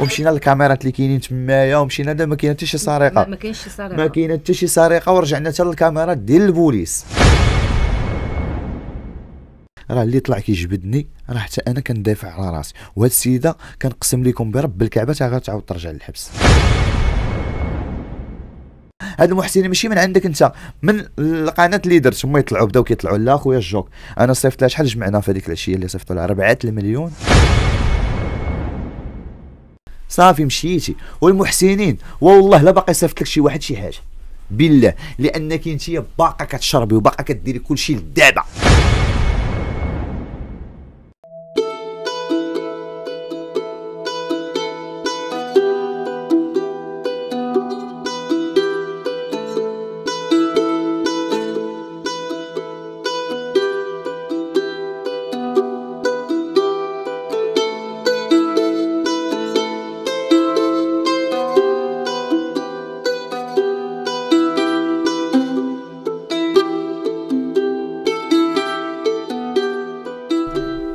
ومشينا للكاميرات اللي كاينين تمايا ومشينا دابا ما كاين حتى شي سرقه ما كاينش شي سرقه ما كاين حتى شي سرقه ورجعنا حتى للكاميرات ديال البوليس راه اللي طلع كيجبدني راه حتى انا كندافع على راسي وهاد السيده كنقسم لكم برب الكعبه تا غتعاود ترجع للحبس هاد المحسنين ماشي من عندك انت من القناه اللي درت هما يطلعوا بداو كيطلعوا لا خويا الجوك انا صيفط لها شحال جمعنا في هذيك العشيه اللي صيفطوا لها 4 المليون صافي مشيتي والمحسنين والله لا باقي صيفط لك شي واحد شي حاجه بالله لانك انت باقا كتشربي وباقا كديري كلشي للدابه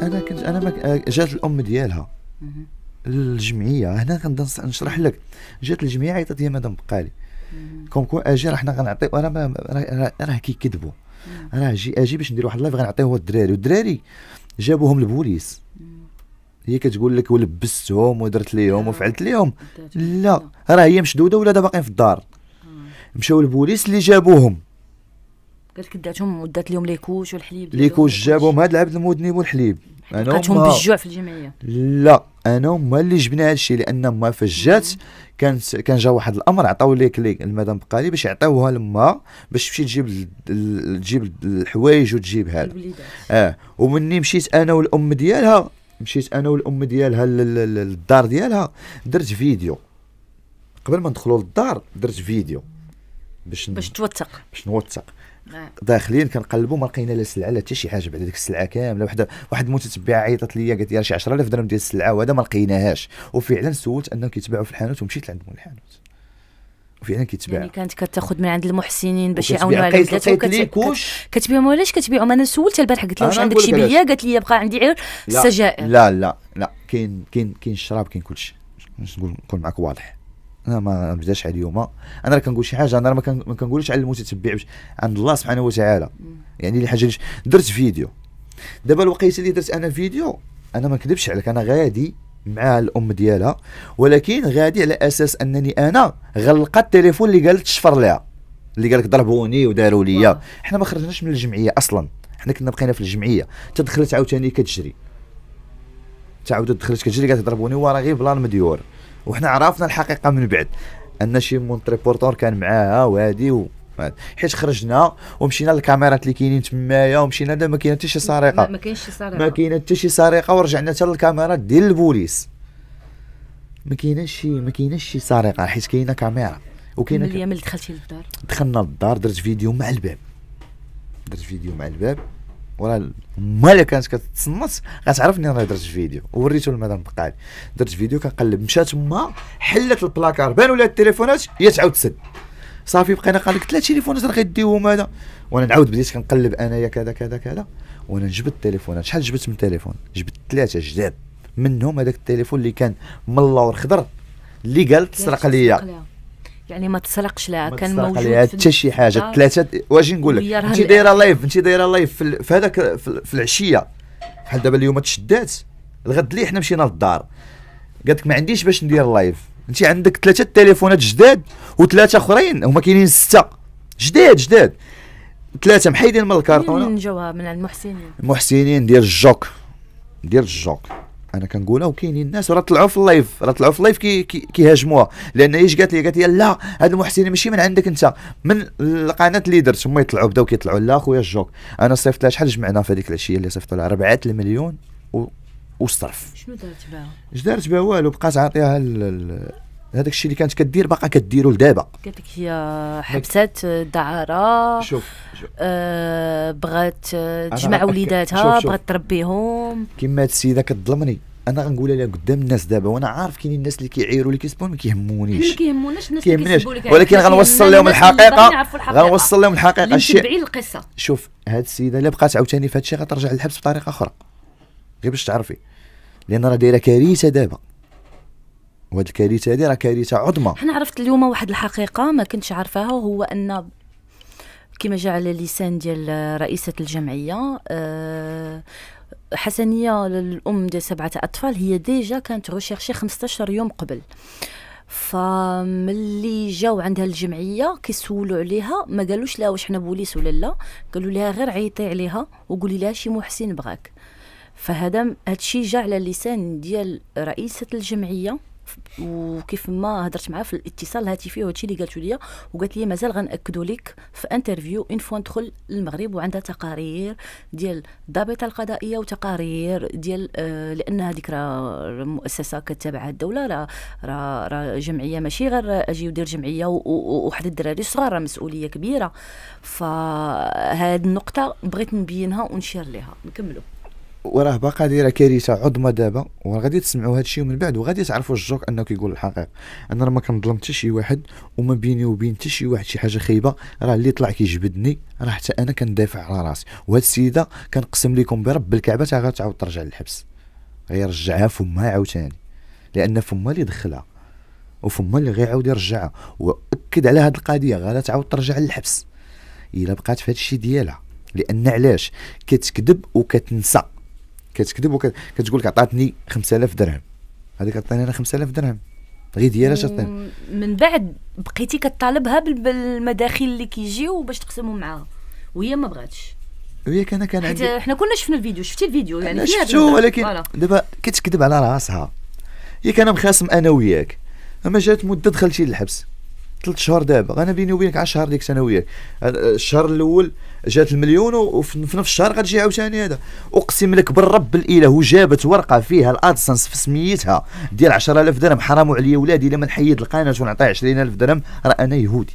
انا كنت انا ما جات الام ديالها للجمعيه هنا غنبدا نشرح لك جات الجمعيه عيطت لي مدام بقالي كوم كو اجي راه حنا غنعطي انا راه كيكذبوا راه اجي اجي باش ندير واحد اللايف هو الدراري والدراري جابوهم البوليس هي كتقول لك ولبستهم ودرت ليهم وفعلت ليهم لا راه هي مشدوده ولا باقيين في الدار آه. مشاو البوليس اللي جابوهم قالت لك داتهم ودات لهم ليكوش والحليب ليكوش جابهم هاد العبد المذنب والحليب هم بالجوع في الجمعيه لا انا هما اللي جبنا هذا الشيء لان ما فجات كانت كان جا واحد الامر عطاو ليك المدام بقالي باش يعطيوها لما باش تمشي تجيب تجيب الحوايج وتجيب هذا اه ومني مشيت انا والام ديالها مشيت انا والام ديالها للدار ديالها درت فيديو قبل ما ندخلوا للدار درت فيديو باش باش توثق باش نوثق نعم. داخلين كنقلبوا ما لقينا لا سلعه لا حتى شي حاجه بعد ديك السلعه كامله وحده واحد المتتبعه عيطت لي قالت لي شي 10000 درهم ديال السلعه وهذا ما لقيناهاش وفعلا سولت انهم كيتباعوا في الحانوت ومشيت لعند مول الحانوت وفعلا كيتباع يعني كانت كتاخذ من عند المحسنين باش يعاونوا على ولاداتهم كتبيعهم علاش كتبيعهم انا سولت البارح قلت لها واش عندك شي بيه قالت لي بقى عندي غير السجائر لا لا لا كاين كاين كاين الشراب كاين كلشي نقول نكون معك واضح انا ما نبداش على اليوم انا راه كنقول شي حاجه انا راه ما كنقولش على المتتبع باش عند الله سبحانه وتعالى يعني اللي حاجه درت فيديو دابا الوقيته اللي درت انا فيديو انا ما نكذبش عليك انا غادي مع الام ديالها ولكن غادي على اساس انني انا غلقت التليفون اللي قالت شفر ليها اللي قالك ضربوني وداروا ليا حنا ما خرجناش من الجمعيه اصلا حنا كنا بقينا في الجمعيه تدخلت عاوتاني كتجري تعاود دخلت كتجري قالت ضربوني وراه غير بلان مديور وحنا عرفنا الحقيقه من بعد ان شي مونتريبورتور كان معاها وهادي و... حيت خرجنا ومشينا للكاميرات اللي كاينين تمايا ومشينا ما كاين حتى شي سرقه ما كاينش شي سرقه ما كاين حتى شي سرقه ورجعنا حتى للكاميرات ديال البوليس ما كايناش شي ما كايناش شي سرقه حيت كاينه كاميرا وكاينه ملي دخلتي للدار دخلنا للدار درت فيديو مع الباب درت فيديو مع الباب وراه مالا كانت كتصنت غتعرف اني راه درت فيديو ووريته المدام بقال درت فيديو كنقلب مشات تما حلت البلاكار بانوا لها التليفونات هي تعاود تسد صافي بقينا قال لك ثلاث تليفونات راه غيديهم هذا وانا نعاود بديت كنقلب انايا كذا كذا كذا وانا جبت التليفونات شحال جبت من تليفون جبت ثلاثه جداد منهم هذاك التليفون اللي كان من اللور خضر اللي قال تسرق ليا يعني ما تسرقش لا كان موجود حتى شي حاجه آه. ثلاثه واش نقول لك انت دايره لايف انت دايره لايف في, في هذاك في العشيه بحال دابا اليوم تشدات الغد اللي حنا مشينا للدار قالت لك ما عنديش باش ندير لايف انت عندك ثلاثه تليفونات جداد وثلاثه اخرين هما كاينين سته جداد جداد ثلاثه محيدين من الكارطونه من جوا من المحسنين المحسنين ديال الجوك ديال الجوك انا كنقولها وكاينين يعني الناس راه طلعوا في اللايف راه طلعوا في اللايف كي كيهاجموها لان ايش قالت لي قالت لي لا هاد المحسن ماشي من عندك انت من القناه اللي درت هما يطلعوا بداو كيطلعوا لا خويا الجوك انا صيفط لها شحال جمعنا في هذيك العشيه اللي صيفطوا لها 4 المليون و... وصرف شنو دارت بها؟ اش دارت بها والو بقات عاطيها هذاك الشيء اللي كانت كدير باقا كديرو لدابا قالت لك هي حبسات الدعاره شوف, شوف. آه بغات تجمع وليداتها بغات تربيهم كما هاد السيده كتظلمني انا غنقولها لها قدام الناس دابا وانا عارف كاينين الناس اللي كيعيروا اللي كيسبون ما كيهمونيش ما كيهموناش الناس اللي كيسبوا لك ولكن غنوصل لهم الحقيقه غنوصل لهم الحقيقه الشيء تبعي القصه شوف هاد السيده الا بقات عاوتاني في هاد الشيء غترجع للحبس بطريقه اخرى غير باش تعرفي لان راه دايره كارثه دابا وهاد الكارثه هذه راه كارثه عظمى انا عرفت اليوم واحد الحقيقه ما كنتش عارفاها وهو ان كما جاء على لسان ديال رئيسه الجمعيه أه حسنيه للام ديال سبعه اطفال هي ديجا كانت ريشيرشي 15 يوم قبل فملي جاو عندها الجمعيه كيسولوا عليها ما قالوش لها واش حنا بوليس ولا لا قالوا لها غير عيطي عليها وقولي لها شي محسن بغاك فهذا هادشي جا على لسان ديال رئيسه الجمعيه وكيف ما هضرت معاه في الاتصال الهاتفي وهادشي اللي قالته ليا وقالت لي مازال غناكدوا لك في انترفيو ان فوا ندخل للمغرب وعندها تقارير ديال الضابطه القضائيه وتقارير ديال آه لان هذيك راه مؤسسه كتابعها الدوله راه راه را جمعيه ماشي غير اجي ودير جمعيه وحد الدراري صغار راه مسؤوليه كبيره فهاد النقطه بغيت نبينها ونشير لها نكملوا وراه باقا دايره كارثه عظمى دابا وغادي تسمعوا هادشي ومن بعد وغادي تعرفوا الجوك انه كيقول الحقيقه انا راه ما كنظلم حتى شي واحد وما بيني وبين حتى شي واحد شي حاجه خايبه راه اللي طلع كيجبدني راه حتى انا كندافع على راسي وهاد السيده كنقسم لكم برب الكعبه تا غتعاود ترجع للحبس غيرجعها فمها عاوتاني لان فمها اللي دخلها وفما اللي غيعاود يرجعها واكد على هاد القضيه غادا تعاود ترجع للحبس الا بقات في هادشي ديالها لان علاش كتكذب وكتنسى كتكذب وكتقول لك عطاتني 5000 درهم هذيك عطاني انا 5000 درهم غير ديالها شاطين من بعد بقيتي كطالبها بالمداخيل اللي كيجيو باش تقسمهم معاها وهي ما بغاتش وهي كان كان عندي حنا كنا شفنا الفيديو شفتي الفيديو يعني شفتو ولكن دابا كتكذب على راسها هي كان مخاصم انا وياك اما جات مده دخلتي للحبس ثلاث شهور دابا انا بيني وبينك 10 ديك انا وياك الشهر الاول جات المليون وفي نفس الشهر غتجي عاوتاني هذا اقسم لك بالرب الاله وجابت ورقه فيها الادسنس في سميتها ديال 10000 درهم حرام عليا ولادي لما نحيد القناه ونعطيه 20000 درهم راه انا يهودي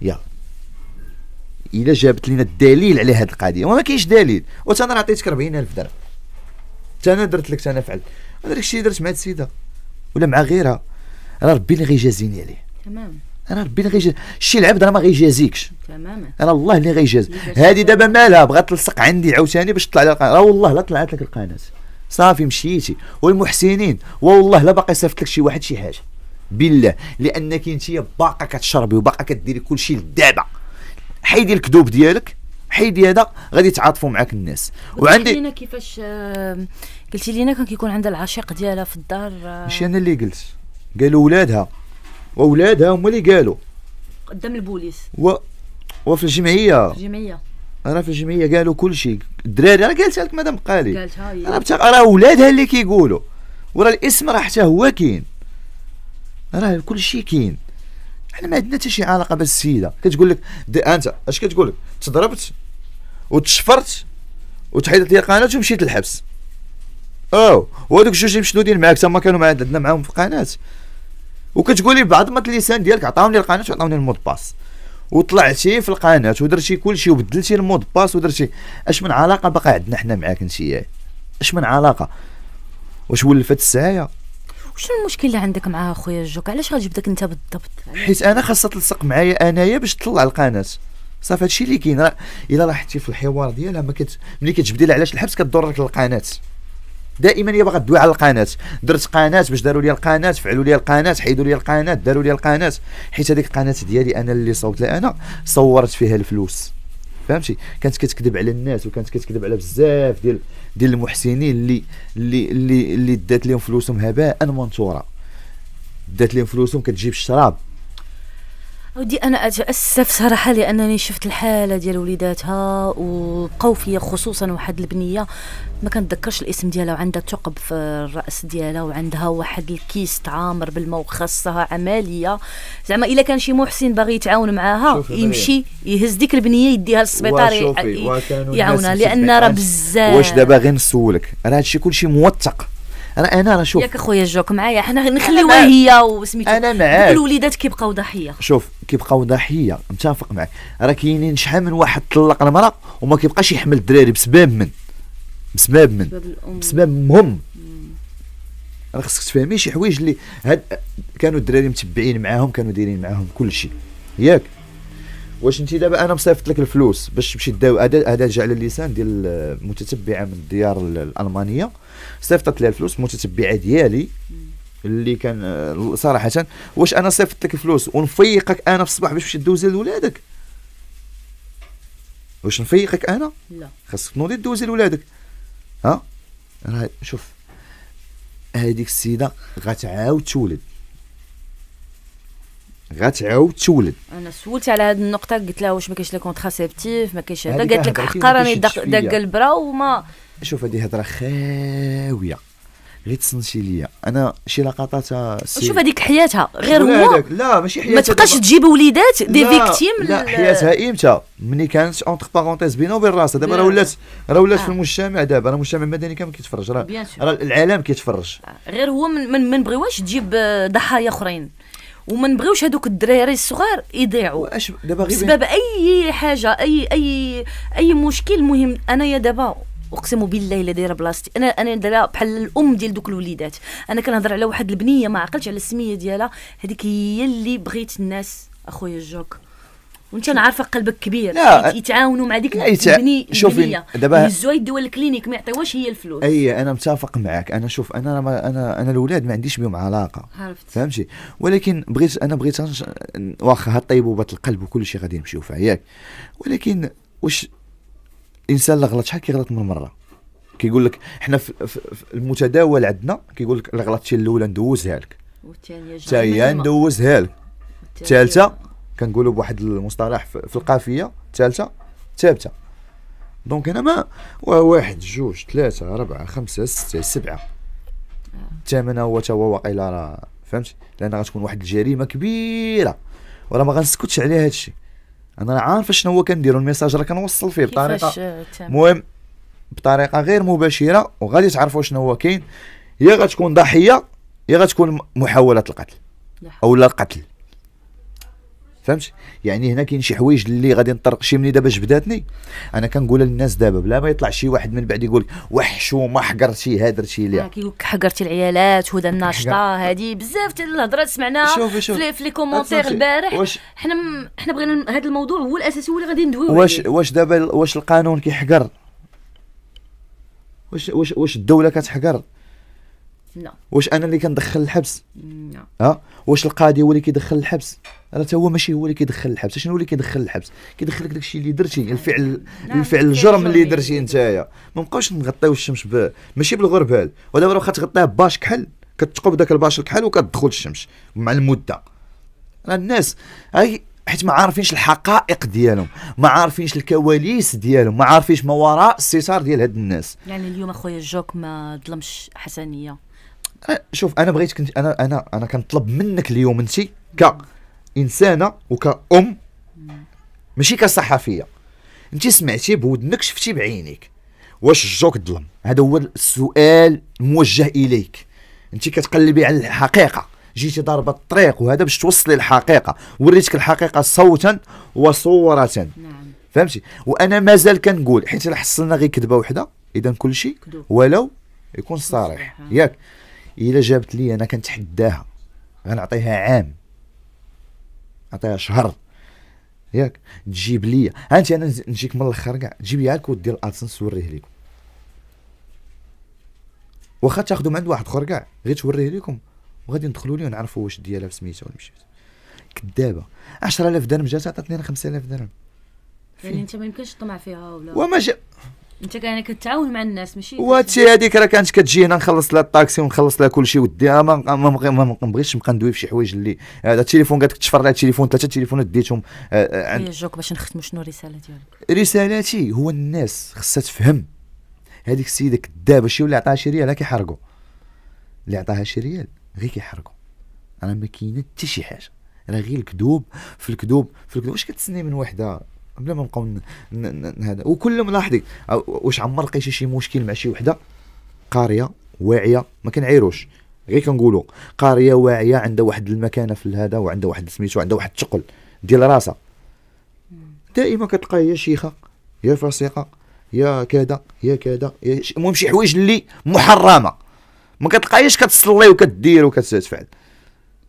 يلا الا جابت لنا الدليل على هذه القضيه وما كاينش دليل وتا انا عطيتك 40000 درهم تا انا درت لك تا انا فعلت هذاك الشيء درت مع السيده ولا مع غيرها راه ربي اللي غيجازيني عليه تمام راه ربي اللي غيجازي شي العبد راه ما غيجازيكش تماما راه الله اللي غيجاز هادي دابا مالها بغات تلصق عندي عاوتاني باش تطلع لي القناه راه والله لا طلعت لك القناه صافي مشيتي والمحسنين والله لا باقي صيفط لك شي واحد شي حاجه بالله لانك انت باقا كتشربي وباقا كديري كلشي للدابه حيدي الكذوب ديالك حيدي هذا غادي يتعاطفوا معاك الناس وعندي قلتي لينا كيفاش قلتي لينا كان كيكون عندها العشيق ديالها في الدار ماشي انا اللي قلت قالوا ولادها واولادها هما اللي قالوا قدام البوليس و... وفي الجمعيه في الجمعيه انا في الجمعيه قالوا كل شيء الدراري انا قالتها لك مدام قالي قالتها انا راه اولادها اللي كيقولوا وراه الاسم راه حتى هو كاين راه كل شيء كاين احنا ما عندنا حتى شي علاقه بالسيده كتقول لك انت اش كتقول لك تضربت وتشفرت وتحيدت لي القناه ومشيت للحبس او وهذوك الجوج اللي مشدودين معاك تما كانوا عندنا معاهم في القناه وكتقولي بعظمه اللسان ديالك عطاوني القناه وعطاوني المود باس وطلعتي في القناه ودرتي كلشي وبدلتي المود باس ودرتي اش من علاقه باقا عندنا حنا معاك انت يا اش من علاقه واش ولفت السايه وشنو المشكل اللي عندك معاها اخويا جوك علاش غتجبدك انت بالضبط حيت انا خاصها تلصق معايا انايا باش تطلع القناه صافي هادشي اللي كاين راه الا لاحظتي في الحوار ديالها ما كت... ملي كتجبدي لها علاش الحبس كتضرك القناه دائما يبغى تدوي على القناه درت قناه باش داروا لي القناه فعلوا لي القناه حيدوا لي القناه داروا لي القناه حيت هذيك القناه ديالي انا اللي صوت انا صورت فيها الفلوس فهمتي كانت كتكذب على الناس وكانت كتكذب على بزاف ديال ديال المحسنين اللي اللي اللي اللي دات لهم فلوسهم هباء منثوره دات لهم فلوسهم كتجيب الشراب ودي انا اتاسف صراحه لانني شفت الحاله ديال وليداتها وبقاو فيا خصوصا واحد البنيه ما كنتذكرش الاسم ديالها وعندها ثقب في الراس ديالها وعندها واحد الكيس عامر بالماء وخاصها عمليه زعما الا كان شي محسن باغي يتعاون معاها يمشي يهز ديك البنيه يديها للسبيطار يعاونها لان راه بزاف واش دابا غير نسولك راه هادشي كلشي موثق راه انا راه شوف ياك اخويا جوك معايا حنا نخليوها هي وسميتو انا معاك الوليدات كيبقاو ضحيه شوف كيبقاو ضحيه متفق معاك راه كاينين شحال من واحد طلق المراه وما كيبقاش يحمل الدراري بسبب من بسبب من بسبب هم راه خصك تفهمي شي حوايج اللي هاد كانوا الدراري متبعين معاهم كانوا دايرين معاهم كل شيء ياك واش انت دابا انا مصيفط لك الفلوس باش تمشي داو هذا هذا جعل على اللسان ديال متتبعه من الديار الالمانيه صيفطت لي الفلوس متتبعه ديالي اللي كان آه، صراحه واش انا صيفطت لك الفلوس ونفيقك انا في الصباح باش تمشي دوزي لولادك واش نفيقك انا لا خاصك تنوضي دوزي لولادك ها راه شوف هذيك السيده غتعاود تولد غتعاود تولد انا سولتي على هذه النقطه قلت لها واش ما كاينش لي كونتراسيبتيف ما كاينش هذا قالت لك حقا راني داك البرا وما شوف هذه هضره خاويه غير تسنشي ليا انا شي لقطات شوف هذيك حياتها غير هو لا ماشي حياتها ما تبقاش تجيب وليدات دي فيكتيم لا حياتها امتى ملي كانت اونتر بارونتيز بينها وبين راسها دابا راه ولات راه ولات في آه. المجتمع دابا راه المجتمع المدني كامل كيتفرج راه العالم كيتفرج آه، غير هو من من, من بغيواش تجيب آه، ضحايا اخرين وما نبغيوش هذوك الدراري الصغار يضيعوا دابا بسبب اي حاجه اي اي اي مشكل مهم انايا دابا اقسم بالله الا دايره بلاصتي انا انا دابا بحال الام ديال دوك الوليدات انا كنهضر على واحد البنيه ما عقلتش على السميه ديالها هذيك هي اللي بغيت الناس اخويا الجوك وانت انا عارفه قلبك كبير لا يتعاونوا مع ديك البنيه شوفي يعني دابا يهزوها يدوا للكلينيك ما يعطيوهاش هي الفلوس اي انا متفق معك انا شوف انا ما انا انا الاولاد ما عنديش بهم علاقه عرفت فهمتي ولكن بغيت انا بغيت واخا هالطيبوبات القلب وكل شيء غادي نمشيو فيها ياك ولكن واش الانسان اللي غلط شحال كيغلط من مره كيقول لك حنا في, في, في المتداول عندنا كيقول لك الغلطتي الاولى ندوزها لك والثانيه ندوزها لك الثالثه كنقولوا بواحد المصطلح في القافيه الثالثه ثابته دونك هنا ما واحد جوج ثلاثة أربعة خمسة ستة سبعة الثامنة هو تا هو واقيلا راه فهمت لأن غتكون واحد الجريمة كبيرة وراه ما غنسكتش على هذا الشيء أنا عارف شنو هو كندير الميساج راه كنوصل فيه بطريقة المهم آه، بطريقة غير مباشرة وغادي تعرفوا شنو هو كاين يا غتكون ضحية يا غتكون محاولة القتل أو لا القتل فهمت يعني هنا كاين شي حوايج اللي غادي نطرق شي مني دابا جبداتني انا كنقولها للناس دابا بلا ما يطلع شي واحد من بعد يقول لك وحشو ما حقرتي هدرتي لي آه كيقول لك حقرتي العيالات وهذا الناشطه هذه بزاف تاع الهضره سمعناها شوف شوف في, لي كومونتير البارح حنا حنا بغينا هذا الموضوع هو الاساسي هو اللي غادي ندويو واش واش دابا واش القانون كيحقر واش واش واش الدوله كتحقر لا واش انا اللي كندخل الحبس لا اه واش القاضي هو اللي كيدخل الحبس راه هو ماشي هو اللي كيدخل الحبس شنو هو اللي كيدخل الحبس كيدخلك داكشي اللي درتي الفعل الفعل الجرم اللي درتي نتايا ما نبقاوش نغطيو الشمس ب... ماشي بالغربال ودابا واخا تغطيها باش كحل كتقب داك الباش الكحل وكتدخل الشمس مع المده راه الناس هاي حيت ما عارفينش الحقائق ديالهم ما عارفينش الكواليس ديالهم ما عارفينش ما وراء الستار ديال هاد الناس يعني اليوم اخويا جوك ما ظلمش حسنيه شوف انا بغيتك كنت انا انا انا كنطلب منك اليوم انت كانسانه وكأم ماشي كصحفيه انت سمعتي بودنك شفتي بعينيك واش الجوك ظلم هذا هو السؤال موجه اليك انت كتقلبي على الحقيقه جيتي ضاربه الطريق وهذا باش توصلي الحقيقه وريتك الحقيقه صوتا وصوره نعم. فهمتي وانا مازال كنقول حيت الا حصلنا غير كذبه وحده اذا كل شيء ولو يكون صريح ياك الا جابت لي انا كنتحداها غنعطيها عام نعطيها شهر ياك تجيب لي انت انا نجيك من الاخر كاع تجيب لي الكود ديال الادسنس وريه لكم واخا تاخذوا من عند واحد اخر كاع غير توريه لكم وغادي ندخلوا ليه ونعرفوا واش ديالها بسميتها ولا مشيت كدابه 10000 درهم جات عطاتني انا 5000 درهم يعني انت ما يمكنش تطمع فيها ولا وما جا انت كان يعني كتعاون مع الناس ماشي وهادشي هذيك راه كانت كتجي هنا نخلص لها الطاكسي ونخلص لها كلشي ودي ما ما نبقى ندوي في شي حوايج اللي هذا التليفون قالت تشفر على التليفون ثلاثه تليفونات ديتهم آه، آه، عند جوك باش نختموا شنو الرساله ديالك رسالتي هو الناس خصها تفهم هذيك السيده كذابه شي اللي عطاها شي ريال كيحرقوا اللي عطاها شي ريال غير كيحرقوا راه ما كاينه حتى شي حاجه راه غير الكذوب في الكذوب في الكذوب واش كتسني من وحده بلا ما نبقاو هذا وكل ملاحظي واش عمر لقيتي شي مشكل مع شي وحده قاريه واعيه ما كنعيروش غير كنقولوا قاريه واعيه عندها واحد المكانه في هذا وعندها واحد سميتو عندها واحد الثقل ديال راسها دائما كتلقى هي شيخه يا فاسقه يا كذا يا كذا المهم شي حوايج اللي محرمه ما كتلقايش كتصلي وكدير وكتفعل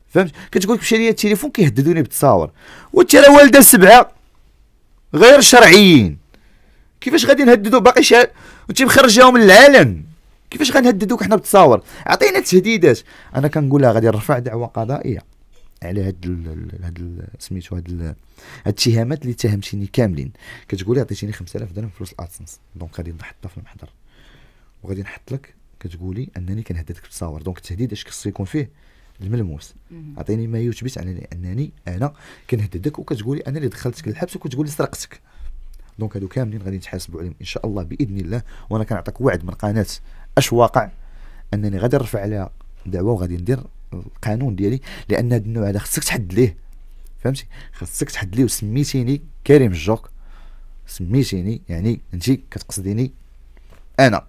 فهمت كتقول لك مشى ليا التليفون كيهددوني بالتصاور وانت راه والده سبعه غير شرعيين كيفاش غادي نهددوا باقي شي وانت مخرجاهم للعالم كيفاش غنهددوك حنا بالتصاور عطينا تهديدات انا كنقولها غادي نرفع دعوه قضائيه على هاد ال هاد ال سميتو هاد هاد الاتهامات اللي اتهمتيني كاملين كتقولي عطيتيني 5000 درهم فلوس الادسنس دونك غادي نحطها في المحضر وغادي نحط لك كتقولي انني كنهددك بالتصاور دونك التهديد اش خصو يكون فيه الملموس اعطيني ما يثبت انني انني انا كنهددك وكتقولي انا اللي دخلتك للحبس وكتقولي سرقتك دونك هادو كاملين غادي نتحاسبوا عليهم ان شاء الله باذن الله وانا كنعطيك وعد من قناه اش واقع انني غادي نرفع عليها دعوه وغادي ندير القانون ديالي لان هذا النوع هذا خصك تحد ليه فهمتي خصك تحد ليه وسميتيني كريم الجوك سميتيني يعني انت كتقصديني انا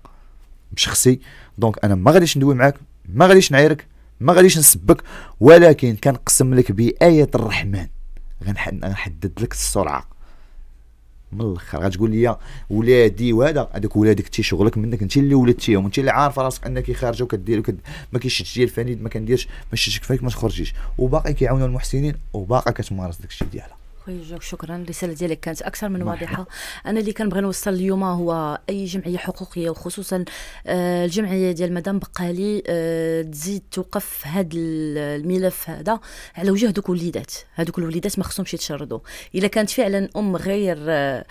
بشخصي دونك انا ما غاديش ندوي معاك ما غاديش نعايرك ما غاديش نسبك ولكن كنقسم لك بآية الرحمن غنحدد لك السرعة من الاخر غتقول لي ولادي وهذا هذاك ولادك شغلك منك انت اللي ولدتيهم انت اللي عارفه راسك انك خارجه وكدير وكد... ما كيشدش ديال الفنيد ما كنديرش ما شتك فيك ما تخرجيش وباقي كيعاونوا المحسنين وباقي كتمارس داك الشيء ديالها خويا جو شكرا الرساله ديالك كانت اكثر من واضحه انا اللي كنبغي نوصل اليوم هو اي جمعيه حقوقيه وخصوصا آه، الجمعيه ديال مدام بقالي آه، تزيد توقف هذا الملف هذا على وجه دوك الوليدات هذوك الوليدات ما خصهمش يتشردوا الا كانت فعلا ام غير آه،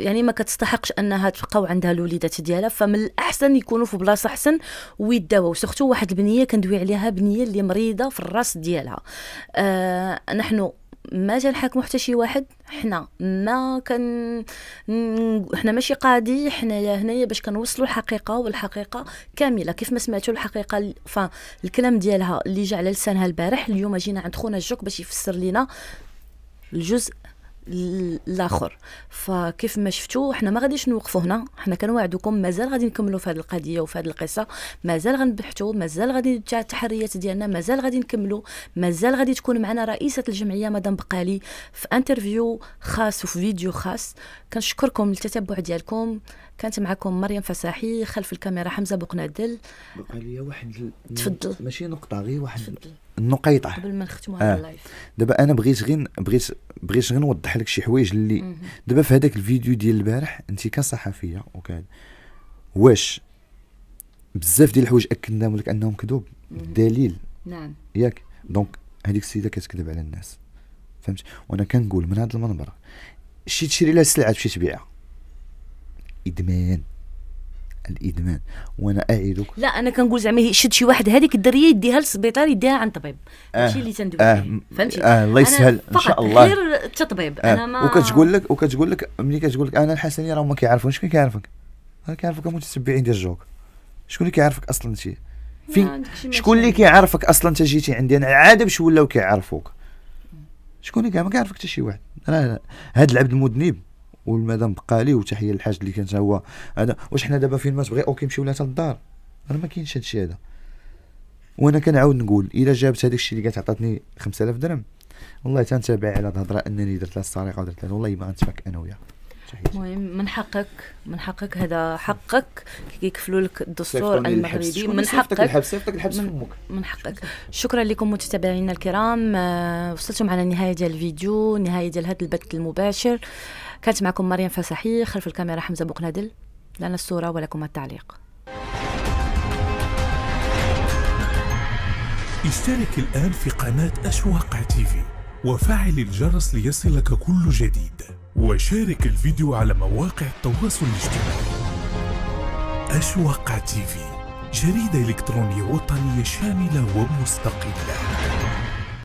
يعني ما كتستحقش انها تبقاو عندها الوليدات ديالها فمن الاحسن يكونوا في بلاصه احسن ويداووا سورتو واحد البنيه كندوي عليها بنيه اللي مريضه في الراس ديالها نحن ما تنحاكمو حتى شي واحد حنا ما كان حنا ماشي قاضي حنايا هنايا باش كنوصلوا الحقيقه والحقيقه كامله كيف ما سمعتوا الحقيقه فا الكلام ديالها اللي جا على لسانها البارح اليوم جينا عند خونا جوك باش يفسر لينا الجزء الاخر فكيف ما شفتوا حنا ما غاديش نوقفوا هنا حنا كنوعدكم مازال غادي نكملوا في هذه القضيه وفي هذه القصه مازال غنبحثوا مازال غادي تاع التحريات ديالنا مازال غادي نكملوا مازال غادي تكون معنا رئيسه الجمعيه مدام بقالي في انترفيو خاص وفي فيديو خاص كنشكركم للتتبع ديالكم كانت معكم مريم فساحي خلف الكاميرا حمزه بقنادل بقى لي واحد تفضل ماشي نقطه غير واحد تفضل. النقيطه قبل ما نختموا آه. هذا آه. اللايف دابا انا بغيت غير بغيت بغيت غير نوضح لك شي حوايج اللي دابا في هذاك الفيديو ديال البارح انت كصحفيه وكان واش بزاف ديال الحوايج اكدناهم لك انهم كذوب دليل نعم ياك دونك هذيك السيده كتكذب على الناس فهمت وانا كنقول من هذا المنبر شي تشري لها سلعه تمشي تبيعها الادمان الادمان وانا اعدك لا انا كنقول زعما شد شي واحد هذيك الدريه يديها للسبيطار يديها عند طبيب آه. ماشي آه اللي تندوي آه فهمتي آه الله يسهل ان شاء الله غير التطبيب آه انا ما وكتقول لك وكتقول لك ملي كتقول لك انا الحسنيه راه ما كيعرفوني شكون كيعرفك راه كيعرفك المتتبعين ديال الجوك شكون اللي كيعرفك اصلا انت فين شكون اللي كيعرفك اصلا انت جيتي عندي انا عاد باش ولاو كيعرفوك شكون اللي كاع ما كيعرفك حتى شي واحد راه هذا العبد المذنب والمدام بقالي وتحيه للحاج اللي كان هو هذا واش حنا دابا فين ما تبغي او كيمشيو لها للدار انا ما كاينش هادشي هذا وانا كنعاود نقول الا جابت هذاك الشيء اللي كانت عطاتني 5000 درهم والله تنتابع على الهضره انني درت لها السرقه ودرت لها والله ما غنتفاك انا وياها المهم من حقك من حقك هذا حقك كيكفلوا لك الدستور المغربي من حقك الحبس الحبس من, فمك. من حقك شكرا لكم متتابعينا الكرام آه، وصلتم على نهايه ديال الفيديو نهايه ديال هذا البث المباشر كانت معكم مريم فسحي خلف الكاميرا حمزه بوقنادل لنا الصوره ولكم التعليق اشترك الآن في قناة أشواق تيفي وفعل الجرس ليصلك كل جديد وشارك الفيديو على مواقع التواصل الاجتماعي أشواق تيفي جريدة إلكترونية وطنية شاملة ومستقلة